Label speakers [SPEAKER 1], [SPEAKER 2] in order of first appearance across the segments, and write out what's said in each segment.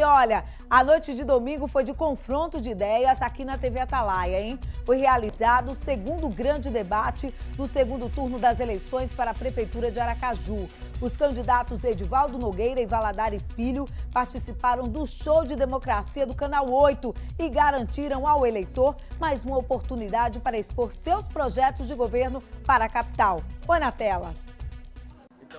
[SPEAKER 1] E Olha, a noite de domingo foi de confronto de ideias aqui na TV Atalaia, hein? Foi realizado o segundo grande debate do segundo turno das eleições para a Prefeitura de Aracaju. Os candidatos Edivaldo Nogueira e Valadares Filho participaram do show de democracia do Canal 8 e garantiram ao eleitor mais uma oportunidade para expor seus projetos de governo para a capital. Põe na tela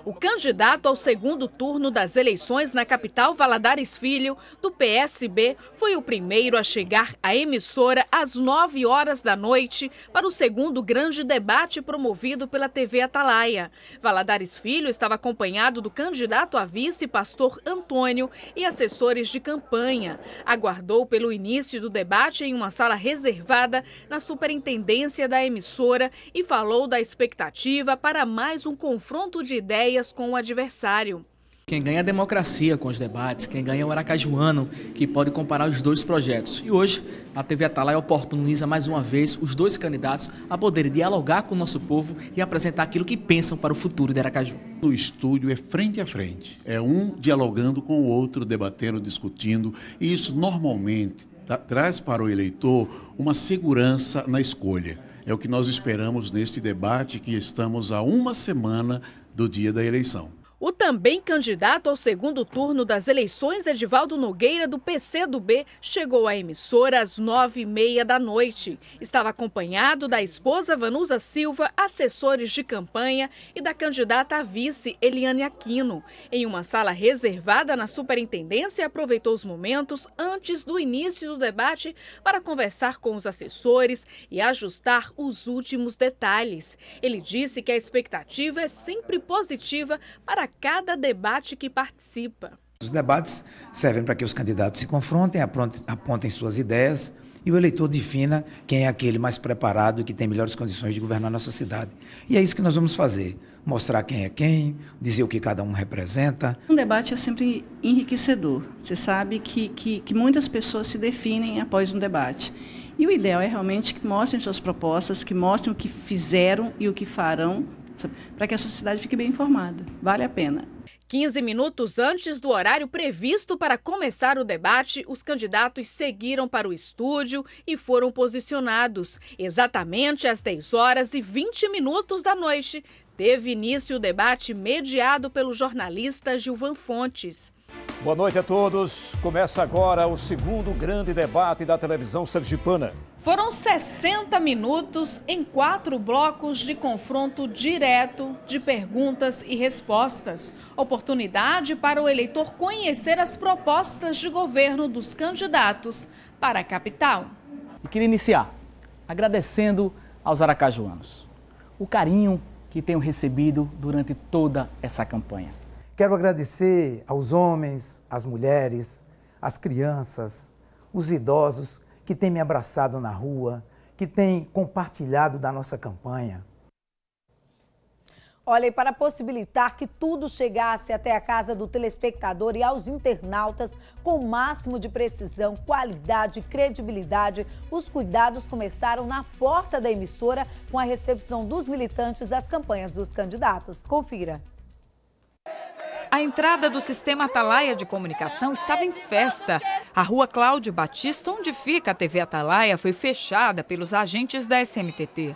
[SPEAKER 2] o candidato ao segundo turno das eleições na capital Valadares Filho, do PSB, foi o primeiro a chegar à emissora às 9 horas da noite para o segundo grande debate promovido pela TV Atalaia. Valadares Filho estava acompanhado do candidato a vice, pastor Antônio, e assessores de campanha. Aguardou pelo início do debate em uma sala reservada na superintendência da emissora e falou da expectativa para mais um confronto de ideias ideias com o adversário.
[SPEAKER 1] Quem ganha é a democracia com os debates, quem ganha é o aracajuano, que pode comparar os dois projetos. E hoje, a TV Atalaia oportuniza mais uma vez os dois candidatos a poderem dialogar com o nosso povo e apresentar aquilo que pensam para o futuro de Aracaju. O estúdio é frente a frente, é um dialogando com o outro, debatendo, discutindo, e isso normalmente traz para o eleitor uma segurança na escolha. É o que nós esperamos neste debate que estamos há uma semana do dia da eleição.
[SPEAKER 2] O também candidato ao segundo turno das eleições, Edivaldo Nogueira, do PCdoB, chegou à emissora às nove e meia da noite. Estava acompanhado da esposa Vanusa Silva, assessores de campanha e da candidata a vice, Eliane Aquino. Em uma sala reservada na superintendência, aproveitou os momentos antes do início do debate para conversar com os assessores e ajustar os últimos detalhes. Ele disse que a expectativa é sempre positiva para cada debate que participa.
[SPEAKER 3] Os debates servem para que os candidatos se confrontem, apontem suas ideias e o eleitor defina quem é aquele mais preparado e que tem melhores condições de governar a nossa cidade. E é isso que nós vamos fazer: mostrar quem é quem, dizer o que cada um representa.
[SPEAKER 2] Um debate é sempre enriquecedor. Você sabe que, que, que muitas pessoas se definem após um debate. E o ideal é realmente que mostrem suas propostas, que mostrem o que fizeram e o que farão para que a sociedade fique bem informada. Vale a pena. 15 minutos antes do horário previsto para começar o debate, os candidatos seguiram para o estúdio e foram posicionados. Exatamente às 10 horas e 20 minutos da noite, teve início o debate mediado pelo jornalista Gilvan Fontes.
[SPEAKER 3] Boa noite a todos. Começa agora o segundo grande debate da televisão sergipana.
[SPEAKER 2] Foram 60 minutos em quatro blocos de confronto direto de perguntas e respostas. Oportunidade para o eleitor conhecer as propostas de governo dos candidatos para a capital.
[SPEAKER 1] E queria iniciar agradecendo aos aracajuanos o carinho que tenho recebido durante toda essa campanha.
[SPEAKER 3] Quero agradecer aos homens, às mulheres, às crianças, os idosos que têm me abraçado na rua, que têm compartilhado da nossa campanha.
[SPEAKER 1] Olha, e para possibilitar que tudo chegasse até a casa do telespectador e aos internautas com o máximo de precisão, qualidade e credibilidade, os cuidados começaram na porta da emissora com a recepção dos militantes das campanhas dos candidatos. Confira. A entrada do sistema Atalaia de comunicação estava em festa. A rua Cláudio Batista, onde fica a TV Atalaia, foi fechada pelos agentes da SMTT.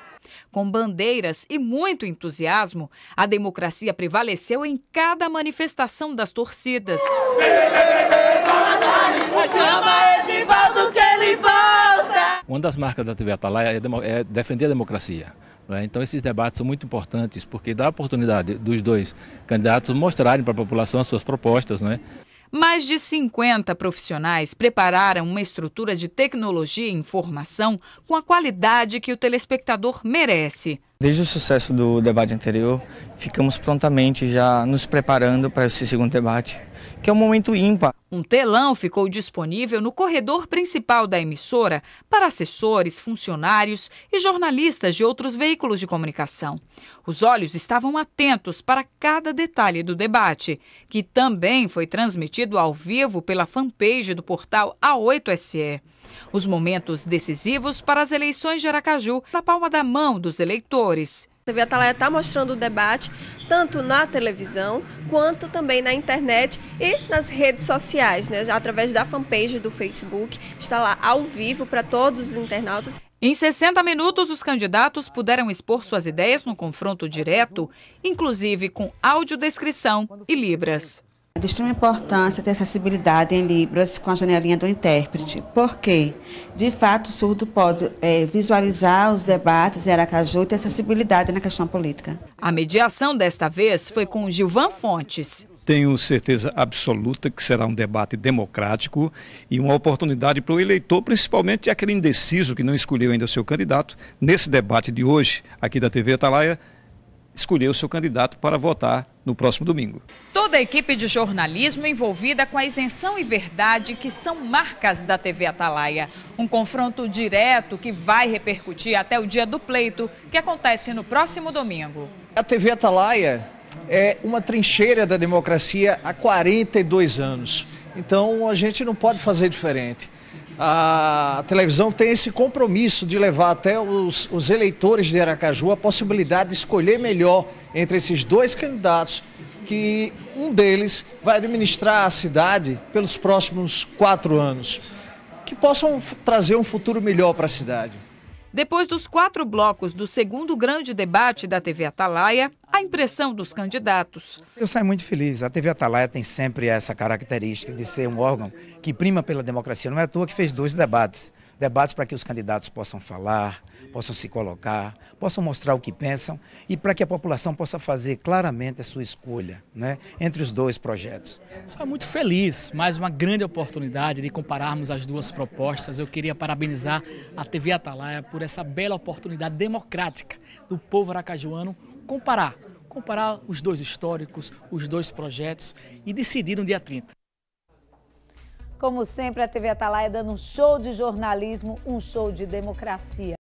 [SPEAKER 1] Com bandeiras e muito entusiasmo, a democracia prevaleceu em cada manifestação das torcidas. Uma das marcas da TV Atalaia tá é, é defender a democracia. Né? Então, esses debates são muito importantes, porque dá a oportunidade dos dois candidatos mostrarem para a população as suas propostas. Né? Mais de 50 profissionais prepararam uma estrutura de tecnologia e informação com a qualidade que o telespectador merece. Desde o sucesso do debate anterior, ficamos prontamente já nos preparando para esse segundo debate, que é um momento ímpar. Um telão ficou disponível no corredor principal da emissora para assessores, funcionários e jornalistas de outros veículos de comunicação. Os olhos estavam atentos para cada detalhe do debate, que também foi transmitido ao vivo pela fanpage do portal A8SE. Os momentos decisivos para as eleições de Aracaju na palma da mão dos eleitores. A TV Atalaia está mostrando o debate tanto na televisão quanto também na internet e nas redes sociais, né? através da fanpage do Facebook. Está lá ao vivo para todos os internautas. Em 60 minutos, os candidatos puderam expor suas ideias no confronto direto, inclusive com audiodescrição e libras. É de extrema importância ter acessibilidade em Libras com a janelinha do intérprete, porque, de fato, o surdo pode é, visualizar os debates em Aracaju e ter acessibilidade na questão política. A mediação desta vez foi com Gilvan Fontes.
[SPEAKER 3] Tenho certeza absoluta que será um debate democrático e uma oportunidade para o eleitor, principalmente aquele indeciso que não escolheu ainda o seu candidato, nesse debate de hoje, aqui da TV Atalaia, escolher o seu candidato para votar no próximo domingo.
[SPEAKER 1] Toda a equipe de jornalismo envolvida com a isenção e verdade que são marcas da TV Atalaia. Um confronto direto que vai repercutir até o dia do pleito, que acontece no próximo domingo.
[SPEAKER 3] A TV Atalaia é uma trincheira da democracia há 42 anos. Então a gente não pode fazer diferente a televisão tem esse compromisso de levar até os, os, eleitores de Aracaju a possibilidade de escolher melhor entre esses dois candidatos, que um deles vai administrar a cidade pelos próximos quatro anos, que possam trazer um futuro melhor para a cidade. Depois
[SPEAKER 1] dos quatro blocos do segundo grande debate da TV Atalaia, a impressão dos
[SPEAKER 3] candidatos. Eu saio muito feliz. A TV Atalaia tem sempre essa característica de ser um órgão que prima pela democracia. Não é à toa que fez dois debates. Debates para que os candidatos possam falar, possam se colocar, possam mostrar o que pensam e para que a população possa fazer claramente a sua escolha né, entre os dois projetos.
[SPEAKER 1] Estou muito feliz, mais uma grande oportunidade de compararmos as duas propostas. Eu queria parabenizar a TV Atalaia por essa bela oportunidade democrática do povo aracajuano comparar, comparar os dois históricos, os dois projetos e decidir no dia 30. Como sempre, a TV Atalaia dando um show de jornalismo, um show de democracia.